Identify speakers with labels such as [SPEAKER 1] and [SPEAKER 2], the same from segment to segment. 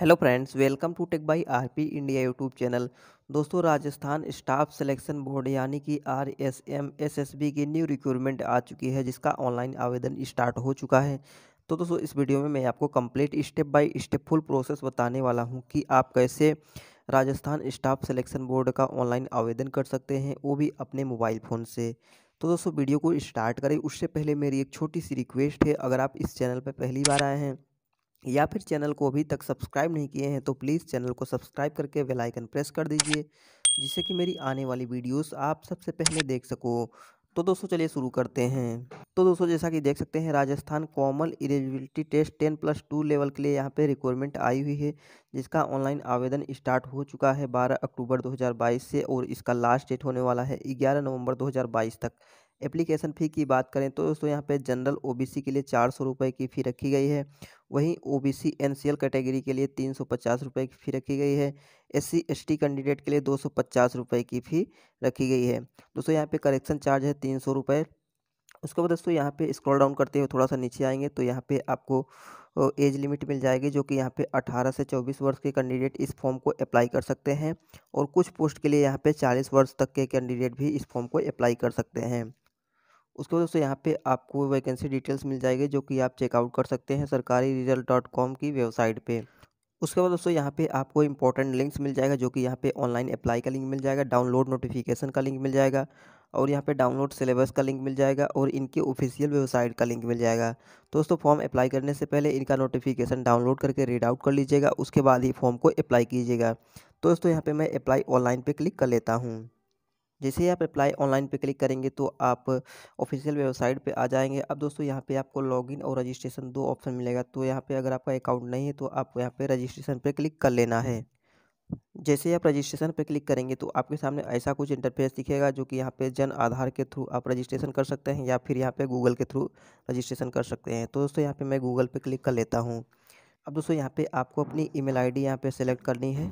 [SPEAKER 1] hello friends welcome to tech by RP India YouTube channel दोस्तों Rajasthan staff selection board यानी कि R S M S S B की new recruitment आ चुकी है जिसका ऑनलाइन आवेदन स्टार्ट हो चुका है तो दोस्तों इस वीडियो में मैं आपको complete step by step full process बताने वाला हूं कि आप कैसे राजस्थान स्टाफ सिलेक्शन बोर्ड का ऑनलाइन आवेदन कर सकते हैं वो भी अपने मोबाइल फ़ोन से तो दोस्तों वीडियो को स्टार्ट करें उससे पहले मेरी एक छोटी सी रिक्वेस्ट है अगर आप इस चैनल पर पहली बार आए हैं या फिर चैनल को अभी तक सब्सक्राइब नहीं किए हैं तो प्लीज़ चैनल को सब्सक्राइब करके बेल आइकन प्रेस कर दीजिए जिससे कि मेरी आने वाली वीडियोस आप सबसे पहले देख सको तो दोस्तों चलिए शुरू करते हैं तो दोस्तों जैसा कि देख सकते हैं Rajasthan common eligibility test ten plus two level के लिए यहाँ पे रिक्वायरमेंट आई हुई है जिसका ऑनलाइन आवेदन स्टार्ट हो चुका है बारह अक्टूबर बाईस से और इसका लास्ट डेट होने वाला है ग्यारह नवंबर बाईस तक एप्लीकेशन फ़ी की बात करें तो दोस्तों यहाँ पे जनरल ओबीसी के लिए चार सौ रुपये की फ़ी रखी गई है वहीं O B C N C L category के लिए तीन सौ पचास रुपये की फ़ी रखी गई है S C S T candidate के लिए दो सौ पचास रुपये की फ़ी रखी गई है दोस्तों यहाँ पे करेक्शन चार्ज है तीन सौ उसके बाद दोस्तों यहाँ पे स्क्रॉल डाउन करते हुए थोड़ा सा नीचे आएंगे तो यहाँ पे आपको एज लिमिट मिल जाएगी जो कि यहाँ पे 18 से 24 वर्ष के कैंडिडेट इस फॉर्म को अप्लाई कर सकते हैं और कुछ पोस्ट के लिए यहाँ पे 40 वर्ष तक के कैंडिडेट भी इस फॉर्म को अप्लाई कर सकते हैं उसके बाद दोस्तों यहाँ पे आपको वैकेंसी डिटेल्स मिल जाएगी जो कि आप चेकआउट कर सकते हैं सरकारी रिजल्ट डॉट कॉम की वेबसाइट पे उसके बाद दोस्तों यहाँ पे आपको इंपॉर्टेंट लिंक्स मिल जाएगा जो कि यहाँ पे ऑनलाइन अप्लाई का लिंक मिल जाएगा डाउनलोड नोटिफिकेशन का लिंक मिल जाएगा और यहाँ पे डाउनलोड सिलेबस का लिंक मिल जाएगा और इनके ऑफिशियल वेबसाइट का लिंक मिल जाएगा तो दोस्तों फॉर्म अप्लाई करने से पहले इनका नोटिफिकेशन डाउनलोड करके रीड आउट कर लीजिएगा उसके बाद ही फॉर्म को अप्लाई कीजिएगा तो दोस्तों यहाँ पर मैं अप्लाई ऑनलाइन पर क्लिक कर लेता हूँ जैसे ही आप अप्लाई ऑनलाइन पे क्लिक करेंगे तो आप ऑफिशियल वेबसाइट पे आ जाएंगे अब दोस्तों यहाँ पे आपको लॉगिन और रजिस्ट्रेशन दो ऑप्शन मिलेगा तो यहाँ पे अगर आपका अकाउंट नहीं है तो आपको यहाँ पे रजिस्ट्रेशन पे क्लिक कर लेना है जैसे ही आप रजिस्ट्रेशन पर क्लिक करेंगे तो आपके सामने ऐसा कुछ इंटरफेस दिखेगा जो कि यहाँ पे जन आधार के थ्रू आप रजिस्ट्रेशन कर सकते हैं या फिर यहाँ पे गूगल के थ्रू रजिस्ट्रेशन कर सकते हैं तो दोस्तों यहाँ पे मैं गूगल पे क्लिक कर लेता हूँ अब दोस्तों यहाँ पे आपको अपनी ईमेल आईडी यहाँ पर सेलेक्ट करनी है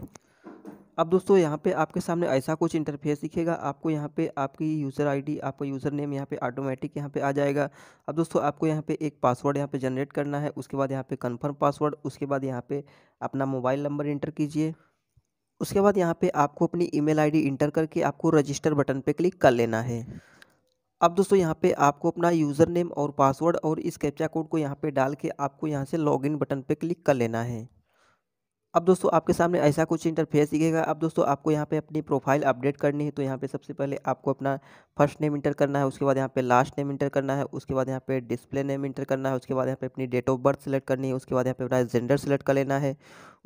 [SPEAKER 1] अब दोस्तों यहाँ पे आपके सामने ऐसा कुछ इंटरफेस दिखेगा आपको यहाँ पे आपकी यूज़र आईडी आपका यूज़र नेम यहाँ पे ऑटोमेटिक यहाँ पे आ जाएगा अब दोस्तों आपको यहाँ पे एक पासवर्ड यहाँ पे जनरेट करना है उसके बाद यहाँ पे कंफर्म पासवर्ड उसके बाद यहाँ पे अपना मोबाइल नंबर इंटर कीजिए उसके बाद यहाँ पर आपको अपनी ई मेल इंटर करके आपको रजिस्टर बटन पर क्लिक कर लेना है अब दोस्तों यहाँ पर आपको अपना यूज़र नेम और पासवर्ड और इस कैप्चा कोड को यहाँ पर डाल के आपको यहाँ से लॉग बटन पर क्लिक कर लेना है अब दोस्तों आपके सामने ऐसा कुछ इंटरफेस दिखेगा अब दोस्तों आपको यहाँ पे अपनी प्रोफाइल अपडेट करनी है तो यहाँ पे सबसे पहले आपको अपना फर्स्ट नेम इंटर करना है उसके बाद यहाँ पे लास्ट नेम इंटर करना है उसके बाद यहाँ पे डिस्प्ले नेम इंटर करना है उसके बाद यहाँ पे अपनी डेट ऑफ बर्थ सेलेक्ट करनी है उसके बाद यहाँ पे अपना जेंडर सेलेक्ट कर लेना है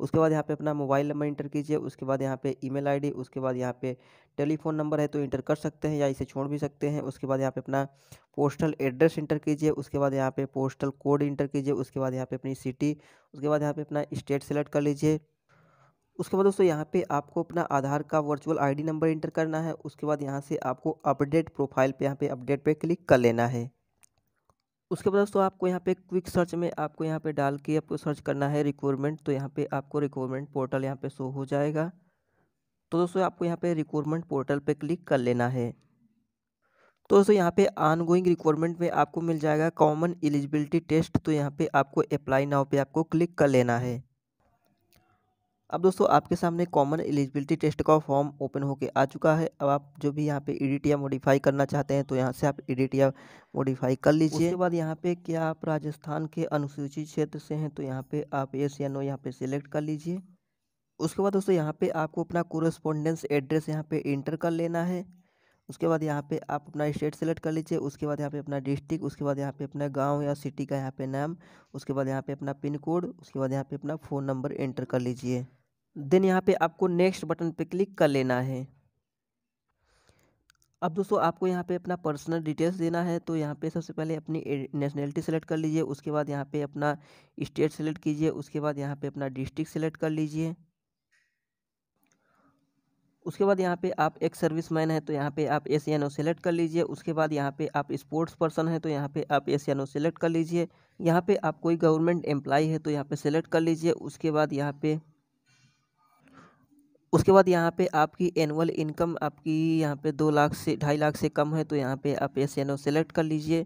[SPEAKER 1] उसके बाद यहाँ पे अपना मोबाइल नंबर इंटर कीजिए उसके बाद यहाँ पे ईमेल आईडी उसके बाद यहाँ पे टेलीफोन नंबर है तो इंटर कर सकते हैं या इसे छोड़ भी सकते हैं उसके बाद यहाँ पे अपना पोस्टल एड्रेस इंटर कीजिए उसके बाद यहाँ पे पोस्टल कोड इंटर कीजिए उसके बाद यहाँ पे अपनी सिटी उसके बाद यहाँ पे अपना स्टेट सेलेक्ट कर लीजिए उसके बाद दोस्तों यहाँ पे आपको अपना आधार का वर्चुअल आईडी नंबर इंटर करना है उसके बाद यहाँ से आपको अपडेट प्रोफाइल पे यहाँ पे अपडेट पे क्लिक कर लेना है उसके बाद दोस्तों आपको यहाँ पे क्विक सर्च में आपको यहाँ पे डाल के आपको सर्च करना है रिक्वायरमेंट तो यहाँ पे आपको रिक्वायरमेंट पोर्टल यहाँ पे शो हो जाएगा तो दोस्तों आपको यहाँ पे रिक्वायरमेंट पोर्टल पे क्लिक कर लेना है तो दोस्तों यहाँ पे गोइंग रिक्वायरमेंट में आपको मिल जाएगा कॉमन एलिजिबिलिटी टेस्ट तो यहाँ पे आपको अप्लाई नाउ पे आपको क्लिक कर लेना है अब दोस्तों आपके सामने कॉमन एलिजिबिलिटी टेस्ट का फॉर्म ओपन होके आ चुका है अब आप जो भी यहाँ पे एडिट या मॉडिफाई करना चाहते हैं तो यहाँ से आप एडिट या मॉडिफाई कर लीजिए उसके बाद यहाँ पे क्या आप राजस्थान के अनुसूचित क्षेत्र से हैं तो यहाँ पे आप एस या नो यहाँ पे सिलेक्ट कर लीजिए उसके बाद दोस्तों यहाँ पे आपको अपना कोरस्पोंडेंस एड्रेस यहाँ पे इंटर कर लेना है उसके बाद यहाँ पे आप अपना स्टेट सेलेक्ट कर लीजिए उसके बाद यहाँ पे अपना डिस्ट्रिक्ट उसके बाद यहाँ पे अपना गांव या सिटी का यहाँ पे नाम उसके बाद यहाँ पे अपना पिन कोड उसके बाद यहाँ पे अपना फ़ोन नंबर एंटर कर लीजिए देन यहाँ पे आपको नेक्स्ट बटन पे क्लिक कर लेना है अब दोस्तों आपको यहाँ पे अपना पर्सनल डिटेल्स देना है तो यहाँ पे सबसे पहले अपनी नेशनैलिटी सेलेक्ट कर लीजिए उसके बाद यहाँ पे अपना स्टेट सेलेक्ट कीजिए उसके बाद यहाँ पे अपना डिस्ट्रिक्ट सेलेक्ट कर लीजिए उसके बाद यहाँ पे आप एक सर्विस मैन है तो यहाँ पे आप एस एन ओ सेलेक्ट कर लीजिए उसके बाद यहाँ पे आप स्पोर्ट्स पर्सन है तो यहाँ पे आप एस एन ओ सेलेक्ट कर लीजिए यहाँ पे आप कोई गवर्नमेंट एम्प्लाई है तो यहाँ पे सेलेक्ट कर लीजिए उसके बाद यहाँ पे उसके बाद यहाँ पे आपकी एनुअल इनकम आपकी यहाँ पे दो लाख से ढाई लाख से कम है तो यहाँ पे आप एस एन ओ सेलेक्ट कर लीजिए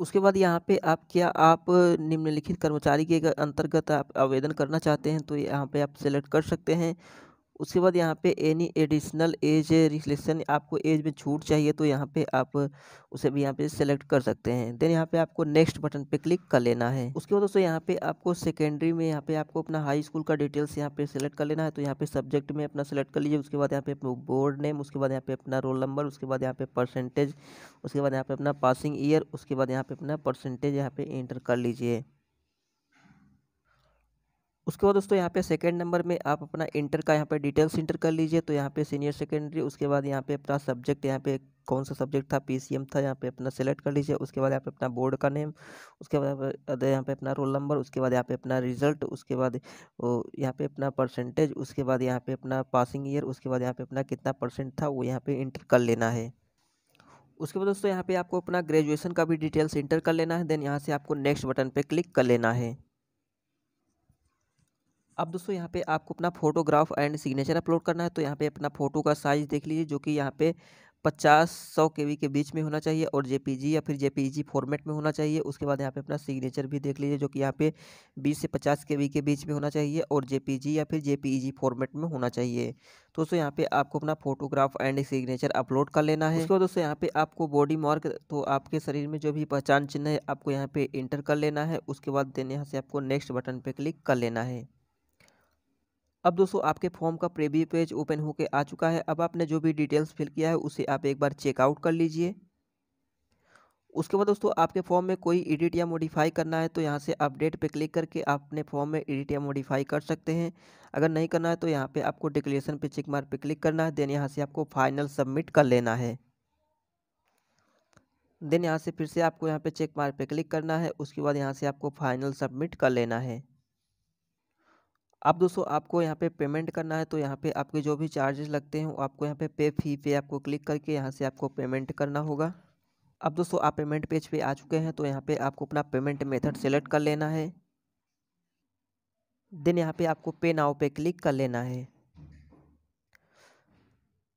[SPEAKER 1] उसके बाद यहाँ पे आप क्या आप निम्नलिखित कर्मचारी के अंतर्गत आप आवेदन करना चाहते हैं तो यहाँ पे आप सेलेक्ट कर सकते हैं उसके बाद यहाँ पे एनी एडिशनल एज रिलेशन आपको एज में छूट चाहिए तो यहाँ पे आप उसे भी यहाँ पे सेलेक्ट कर सकते हैं देन यहाँ पे आपको नेक्स्ट बटन पे क्लिक कर लेना है उसके बाद दोस्तों यहाँ पे आपको सेकेंडरी में यहाँ पे आपको अपना हाई स्कूल का डिटेल्स यहाँ पे सेलेक्ट कर लेना है तो यहाँ पे सब्जेक्ट में अपना सेलेक्ट कर लीजिए उसके बाद यहाँ पे बोर्ड नेम उसके बाद यहाँ पे अपना रोल नंबर उसके बाद यहाँ पे परसेंटेज उसके बाद यहाँ पे अपना पासिंग ईयर उसके बाद यहाँ पे अपना परसेंटेज यहाँ पे एंटर कर लीजिए उसके बाद दोस्तों यहाँ पे सेकंड नंबर में आप अपना इंटर का यहाँ पे डिटेल्स इंटर कर लीजिए तो यहाँ पे सीनियर सेकेंडरी उसके बाद यहाँ पे अपना सब्जेक्ट यहाँ पे कौन सा सब्जेक्ट था पीसीएम था यहाँ पे अपना सेलेक्ट कर लीजिए उसके बाद यहाँ पे अपना बोर्ड का नेम उसके बाद यहाँ पे अपना रोल नंबर उसके बाद यहाँ पे अपना रिजल्ट उसके बाद यहाँ पे अपना परसेंटेज उसके बाद यहाँ पे अपना पासिंग ईयर उसके बाद यहाँ पे अपना कितना परसेंट था वो यहाँ पे इंटर कर लेना है उसके बाद दोस्तों यहाँ पे आपको अपना ग्रेजुएशन का भी डिटेल्स इंटर कर लेना है देन यहाँ से आपको नेक्स्ट बटन पर क्लिक कर लेना है अब दोस्तों यहाँ पे आपको अपना फोटोग्राफ एंड सिग्नेचर अपलोड करना है तो यहाँ पे अपना फ़ोटो का साइज़ देख लीजिए जो कि यहाँ पे पचास सौ के के बीच में होना चाहिए और जेपीजी या फिर जेपीजी फॉर्मेट में होना चाहिए उसके बाद यहाँ पे अपना सिग्नेचर भी देख लीजिए जो कि यहाँ पे 20 से 50 के के बीच में होना चाहिए और जेपीजी या फिर जेपीजी फॉर्मेट में होना चाहिए तो दोस्तों यहाँ पे आपको अपना फोटोग्राफ एंड सिग्नेचर अपलोड कर लेना है उसके बाद दोस्तों यहाँ पे आपको बॉडी मार्क तो आपके शरीर में जो भी पहचान चिन्ह है आपको यहाँ पे इंटर कर लेना है उसके बाद देन यहाँ से आपको नेक्स्ट बटन पर क्लिक कर लेना है अब दोस्तों आपके फॉर्म का प्रीव्यू पेज ओपन होकर आ चुका है अब आपने जो भी डिटेल्स फिल किया है उसे आप एक बार चेकआउट कर लीजिए उसके बाद दोस्तों आपके फॉर्म में कोई एडिट या मॉडिफाई करना है तो यहाँ से अपडेट पे क्लिक करके आप अपने फॉर्म में एडिट या मॉडिफाई कर सकते हैं अगर नहीं करना है तो यहाँ पे आपको डिक्लेरेशन पे चेक मार्क पे क्लिक करना है देन यहाँ से आपको फाइनल सबमिट कर लेना है देन यहाँ से फिर से आपको यहाँ पे चेक मार्क पे क्लिक करना है उसके बाद यहाँ से आपको फाइनल सबमिट कर लेना है अब दोस्तों आपको यहाँ पे पेमेंट करना है तो यहाँ पे आपके जो भी चार्जेस लगते हैं वो आपको यहाँ पे पे फी पे आपको क्लिक करके यहाँ से आपको पेमेंट करना होगा अब दोस्तों आप पेमेंट पेज पे आ चुके हैं तो यहाँ पे आपको अपना पेमेंट मेथड सेलेक्ट कर लेना है देन यहाँ पे आपको पे नाव पे क्लिक कर लेना है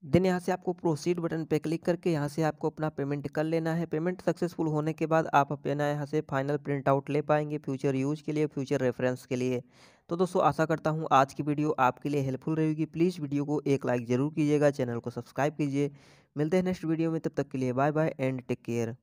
[SPEAKER 1] देन यहाँ से आपको प्रोसीड बटन पे क्लिक करके यहाँ से आपको अपना पेमेंट कर लेना है पेमेंट सक्सेसफुल होने के बाद आप अपना यहाँ से फाइनल प्रिंट आउट ले पाएंगे फ्यूचर यूज के लिए फ्यूचर रेफरेंस के लिए तो दोस्तों आशा करता हूँ आज की वीडियो आपके लिए हेल्पफुल रहेगी प्लीज़ वीडियो को एक लाइक ज़रूर कीजिएगा चैनल को सब्सक्राइब कीजिए मिलते हैं नेक्स्ट वीडियो में तब तक के लिए bye bye and take care